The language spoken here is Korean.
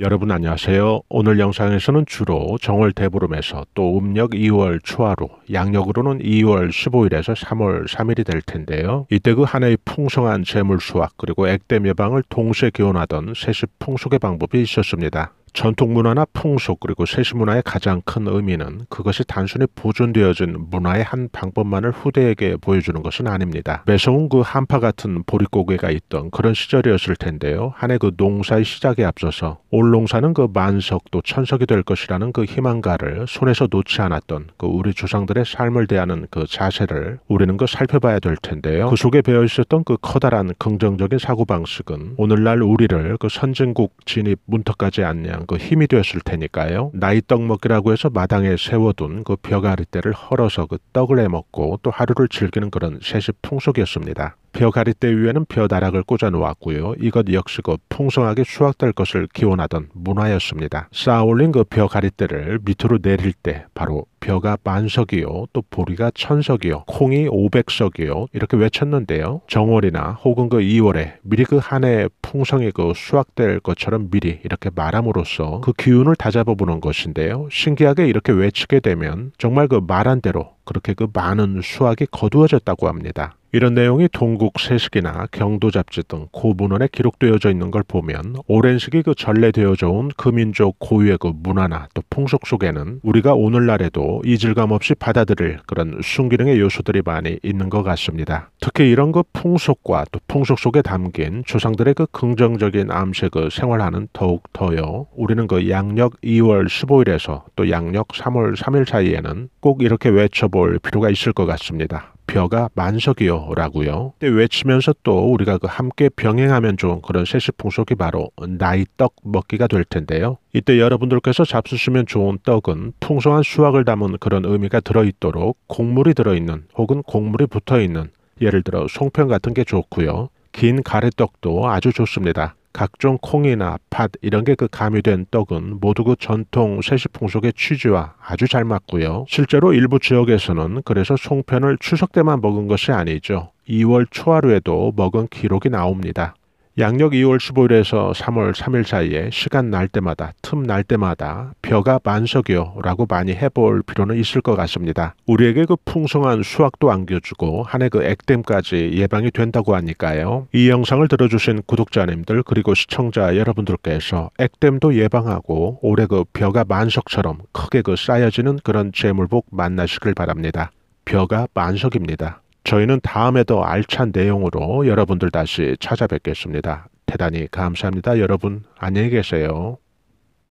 여러분 안녕하세요. 오늘 영상에서는 주로 정월 대보름에서 또 음력 2월 초하루, 양력으로는 2월 15일에서 3월 3일이 될 텐데요. 이때 그 한 해의 풍성한 재물 수확 그리고 액땜 예방을 동시에 기원하던 세습 풍속의 방법이 있었습니다. 전통 문화나 풍속 그리고 세시 문화의 가장 큰 의미는 그것이 단순히 보존되어진 문화의 한 방법만을 후대에게 보여주는 것은 아닙니다. 매서운 그 한파 같은 보릿고개가 있던 그런 시절이었을 텐데요. 한해그 농사의 시작에 앞서서 올농사는 그 만석 도 천석이 될 것이라는 그 희망가를 손에서 놓지 않았던 그 우리 조상들의 삶을 대하는 그 자세를 우리는 그 살펴봐야 될 텐데요. 그 속에 배어 있었던 그 커다란 긍정적인 사고방식은 오늘날 우리를 그 선진국 진입 문턱까지 안양 그 힘이 되었을 테니까요. 나이 떡 먹기라고 해서 마당에 세워둔 그 벼가리떼를 헐어서 그 떡을 해먹고 또 하루를 즐기는 그런 세시 풍속이었습니다. 벼 가리대 위에는 벼 나락을 꽂아 놓았고요. 이것 역시 곧 풍성하게 수확될 것을 기원하던 문화였습니다. 쌓아올린 그벼 가리대를 밑으로 내릴 때 바로 벼가 만석이요, 또 보리가 천석이요, 콩이 오백석이요 이렇게 외쳤는데요. 정월이나 혹은 그 2월에 미리 그 한 해 풍성히 그 수확될 것처럼 미리 이렇게 말함으로써 그 기운을 다잡아보는 것인데요. 신기하게 이렇게 외치게 되면 정말 그 말한 대로 그렇게 그 많은 수확이 거두어졌다고 합니다. 이런 내용이 동국 세식이나 경도 잡지 등고문원에 기록되어져 있는 걸 보면 오랜 시기 그 전래되어져 온 금인족 고유의 그 문화나 또 풍속 속에는 우리가 오늘날에도 이질감 없이 받아들일 그런 순기능의 요소들이 많이 있는 것 같습니다. 특히 이런 그 풍속과 또 풍속 속에 담긴 조상들의 그 긍정적인 암세 그 생활하는 더욱 더요. 우리는 그 양력 2월 15일에서 또 양력 3월 3일 사이에는 꼭 이렇게 외쳐볼 필요가 있을 것 같습니다. 벼가 만석이요라고요. 외치면서 또 우리가 그 함께 병행하면 좋은 그런 세시 풍속이 바로 나이떡 먹기가 될 텐데요. 이때 여러분들께서 잡수시면 좋은 떡은 풍성한 수확을 담은 그런 의미가 들어있도록 곡물이 들어있는 혹은 곡물이 붙어있는 예를 들어 송편 같은 게 좋고요. 긴 가래떡도 아주 좋습니다. 각종 콩이나 팥 이런 게 그 가미된 떡은 모두 그 전통 세시풍속의 취지와 아주 잘 맞고요. 실제로 일부 지역에서는 그래서 송편을 추석 때만 먹은 것이 아니죠. 2월 초하루에도 먹은 기록이 나옵니다. 양력 2월 15일에서 3월 3일 사이에 시간 날 때마다 틈 날 때마다 벼가 만석이요라고 많이 해볼 필요는 있을 것 같습니다. 우리에게 그 풍성한 수확도 안겨주고 한 해 그 액땜까지 예방이 된다고 하니까요. 이 영상을 들어주신 구독자님들 그리고 시청자 여러분들께서 액땜도 예방하고 올해 그 벼가 만석처럼 크게 그 쌓여지는 그런 재물복 만나시길 바랍니다. 벼가 만석입니다. 저희는 다음에 더 알찬 내용으로 여러분들 다시 찾아뵙겠습니다. 대단히 감사합니다. 여러분 안녕히 계세요.